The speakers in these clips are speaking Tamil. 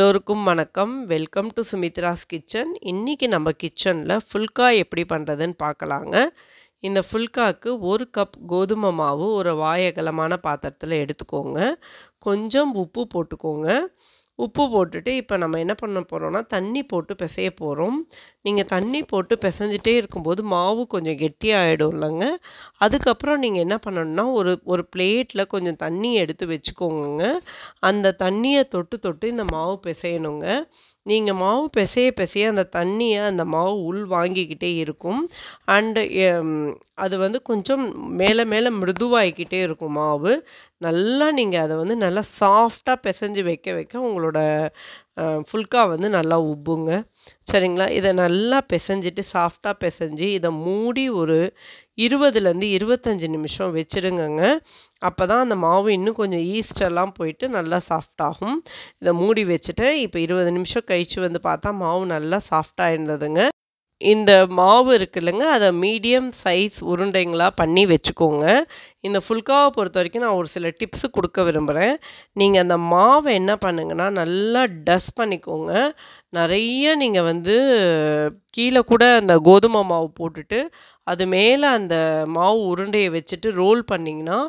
எல்லோருக்கும் வணக்கம் வெல்கம் டு சுமித்ராஸ் கிச்சன் இன்றைக்கி நம்ம கிச்சனில் ஃபுல்கா எப்படி பண்ணுறதுன்னு பார்க்கலாங்க இந்த ஃபுல்காக்கு ஒரு கப் கோதுமை மாவு ஒரு வாயகலமான பாத்திரத்தில் எடுத்துக்கோங்க கொஞ்சம் உப்பு போட்டுக்கோங்க உப்பு போட்டுட்டு இப்போ நம்ம என்ன பண்ண போகிறோம்னா தண்ணி போட்டு பிசைய போகிறோம் நீங்கள் தண்ணி போட்டு பிசைஞ்சிட்டே இருக்கும்போது மாவு கொஞ்சம் கெட்டியாகிடும் இல்லைங்க அதுக்கப்புறம் நீங்கள் என்ன பண்ணணும்னா ஒரு ஒரு பிளேட்டில் கொஞ்சம் தண்ணி எடுத்து வச்சுக்கோங்க அந்த தண்ணியை தொட்டு தொட்டு இந்த மாவு பிசையணுங்க நீங்கள் மாவு பிசைய பெசைய அந்த தண்ணியை அந்த மாவு உள் வாங்கிக்கிட்டே இருக்கும் அண்டு அது வந்து கொஞ்சம் மேலே மேலே மிருதுவாகிக்கிட்டே இருக்கும் மாவு நல்லா நீங்கள் அதை வந்து நல்லா சாஃப்டாக பிசைஞ்சு வைக்க வைக்க உங்களோட ஃபுல்கா வந்து நல்லா உப்புங்க சரிங்களா இதை நல்லா பிசைஞ்சிட்டு சாஃப்டாக பிசைஞ்சு இதை மூடி ஒரு இருபதுலேருந்து இருபத்தஞ்சி நிமிஷம் வச்சுருங்கங்க அப்போ தான் அந்த மாவு இன்னும் கொஞ்சம் ஈஸ்டெல்லாம் போயிட்டு நல்லா சாஃப்டாகும் இதை மூடி வச்சுட்டேன் இப்போ இருபது நிமிஷம் கழித்து வந்து பார்த்தா மாவு நல்லா சாஃப்டாக இருந்ததுங்க இந்த மாவு இருக்கு இல்லைங்க அதை மீடியம் சைஸ் உருண்டைங்களாக பண்ணி வச்சுக்கோங்க இந்த ஃபுல்காவை பொறுத்த வரைக்கும் நான் ஒரு சில டிப்ஸு கொடுக்க விரும்புகிறேன் நீங்கள் அந்த மாவை என்ன பண்ணுங்கன்னா நல்லா டஸ்ட் பண்ணிக்கோங்க நிறைய நீங்கள் வந்து கீழே கூட அந்த கோதுமை மாவு போட்டுட்டு அது மேலே அந்த மாவு உருண்டையை வச்சுட்டு ரோல் பண்ணிங்கன்னா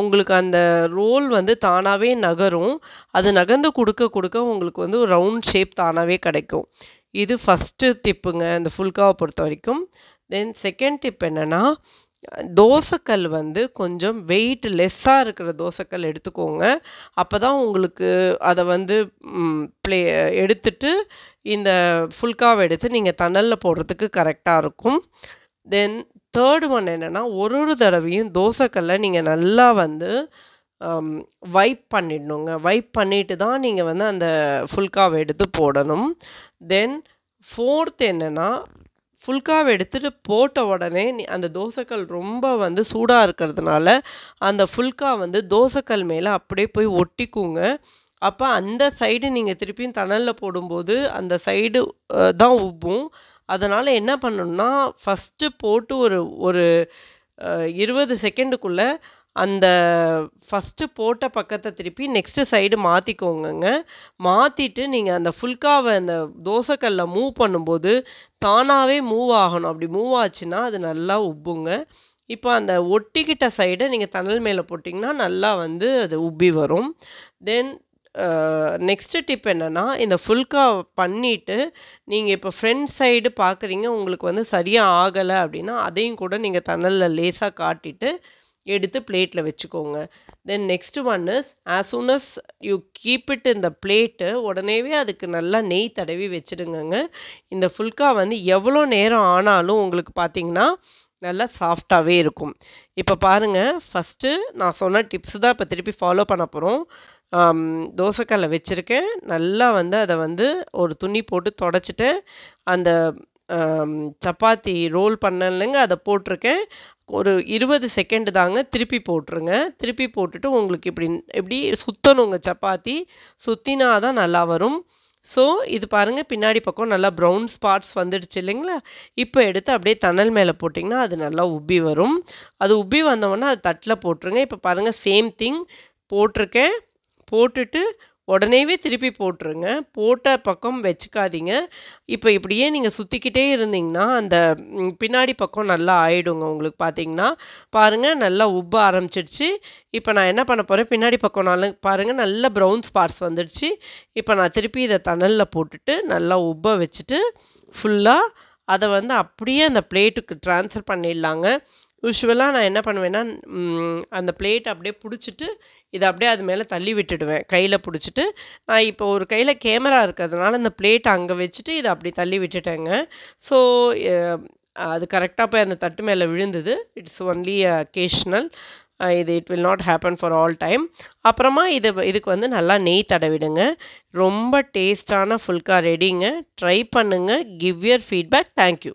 உங்களுக்கு அந்த ரோல் வந்து தானாகவே நகரும் அது நகர்ந்து கொடுக்க கொடுக்க உங்களுக்கு வந்து ஒரு ரவுண்ட் ஷேப் தானாகவே கிடைக்கும் இது ஃபஸ்ட்டு டிப்புங்க இந்த ஃபுல்காவை பொறுத்த வரைக்கும் தென் செகண்ட் டிப் என்னென்னா தோசைக்கல் வந்து கொஞ்சம் வெயிட் லெஸ்ஸாக இருக்கிற தோசைக்கல் எடுத்துக்கோங்க அப்போ தான் உங்களுக்கு அதை வந்து ப்ளே எடுத்துட்டு இந்த ஃபுல்காவை எடுத்து நீங்கள் தணலில் போடுறதுக்கு கரெக்டாக இருக்கும் தென் தேர்ட் ஒன் என்னென்னா ஒரு ஒரு தடவையும் தோசைக்கல்லை நீங்கள் நல்லா வந்து வைப் பண்ணிடணுங்க வைப் பண்ணிட்டு தான் நீங்கள் வந்து அந்த ஃபுல்காவை எடுத்து போடணும் தென் ஃபோர்த் என்னென்னா ஃபுல்காவை எடுத்துகிட்டு போட்ட உடனே அந்த தோசைக்கல் ரொம்ப வந்து சூடாக இருக்கிறதுனால அந்த ஃபுல்கா வந்து தோசைக்கல் மேலே அப்படியே போய் ஒட்டிக்குங்க அப்போ அந்த சைடு நீங்கள் திருப்பியும் தணலில் போடும்போது அந்த சைடு தான் உப்பும் அதனால் என்ன பண்ணணும்னா ஃபஸ்ட்டு போட்டு ஒரு ஒரு இருபது செகண்டுக்குள்ளே அந்த ஃபஸ்ட்டு போட்ட பக்கத்தை திருப்பி நெக்ஸ்ட்டு சைடு மாற்றிக்கோங்கங்க மாற்றிட்டு நீங்கள் அந்த ஃபுல்காவை அந்த தோசைக்கல்ல மூவ் பண்ணும்போது தானாகவே மூவ் ஆகணும் அப்படி மூவ் ஆச்சுன்னா அது நல்லா உப்புங்க இப்போ அந்த ஒட்டிக்கிட்ட சைடை நீங்கள் தணல் மேலே போட்டிங்கன்னா நல்லா வந்து அது உப்பி வரும் தென் நெக்ஸ்ட்டு டிப் என்னென்னா இந்த ஃபுல்கா பண்ணிவிட்டு நீங்கள் இப்போ ஃப்ரண்ட் சைடு பார்க்குறீங்க உங்களுக்கு வந்து சரியாக ஆகலை அப்படின்னா அதையும் கூட நீங்கள் தணலில் லேசாக காட்டிட்டு எடுத்து பிளேட்டில் வச்சுக்கோங்க then next one is as soon as you keep it இந்த பிளேட்டு உடனேவே அதுக்கு நல்லா நெய் தடவி வச்சுடுங்கங்க இந்த ஃபுல்கா வந்து எவ்வளோ நேரம் ஆனாலும் உங்களுக்கு பார்த்திங்கன்னா நல்லா சாஃப்டாகவே இருக்கும் இப்போ பாருங்கள் ஃபஸ்ட்டு நான் சொன்ன டிப்ஸ் தான் இப்போ திருப்பி ஃபாலோ பண்ண போகிறோம் தோசைக்கல்லை வச்சுருக்கேன் நல்லா வந்து அதை வந்து ஒரு துணி போட்டு தொடச்சிட்டு அந்த சப்பாத்தி ரோல் பண்ணலைங்க அதை போட்டிருக்கேன் ஒரு இருபது செகண்டு தாங்க திருப்பி போட்டுருங்க திருப்பி போட்டுட்டு உங்களுக்கு இப்படி இப்படி சுற்றணுங்க சப்பாத்தி சுற்றினா தான் நல்லா வரும் ஸோ இது பாருங்கள் பின்னாடி பக்கம் நல்லா ப்ரௌன் ஸ்பாட்ஸ் வந்துடுச்சு இல்லைங்களா இப்போ எடுத்து அப்படியே தணல் மேலே போட்டிங்கன்னா அது நல்லா உப்பி வரும் அது உப்பி வந்தவொடனே அது தட்டில் போட்டுருங்க இப்போ பாருங்கள் சேம் திங் போட்டிருக்கேன் போட்டுட்டு உடனேவே திருப்பி போட்டுருங்க போட்ட பக்கம் வச்சுக்காதீங்க இப்போ இப்படியே நீங்கள் சுற்றிக்கிட்டே இருந்தீங்கன்னா அந்த பின்னாடி பக்கம் நல்லா ஆயிடுங்க உங்களுக்கு பார்த்தீங்கன்னா பாருங்கள் நல்லா உப்பு ஆரம்பிச்சிடுச்சு இப்போ நான் என்ன பண்ண போகிறேன் பின்னாடி பக்கம் நல்லா பாருங்கள் நல்ல ப்ரௌன் ஸ்பாட்ஸ் வந்துடுச்சு இப்போ நான் திருப்பி இதை தணலில் போட்டுட்டு நல்லா உப்ப வச்சுட்டு ஃபுல்லாக அதை வந்து அப்படியே அந்த பிளேட்டுக்கு ட்ரான்ஸ்ஃபர் பண்ணிடலாங்க யூஸ்வலாக நான் என்ன பண்ணுவேன்னா அந்த பிளேட் அப்படியே பிடிச்சிட்டு இதை அப்படியே அது மேலே தள்ளி விட்டுடுவேன் கையில் பிடிச்சிட்டு நான் இப்போ ஒரு கையில் கேமரா இருக்கிறதுனால அந்த பிளேட் அங்கே வச்சுட்டு இதை அப்படி தள்ளி விட்டுட்டேங்க ஸோ அது கரெக்டாக போய் அந்த தட்டு மேலே விழுந்தது இட்ஸ் ஒன்லி அக்கேஷ்னல் இது it will not happen for all time அப்புறமா இது இதுக்கு வந்து நல்லா நெய் தடவிடுங்க ரொம்ப டேஸ்டான ஃபுல்கா ரெடிங்க ட்ரை பண்ணுங்கள் கிவ் யர் ஃபீட்பேக் தேங்க்யூ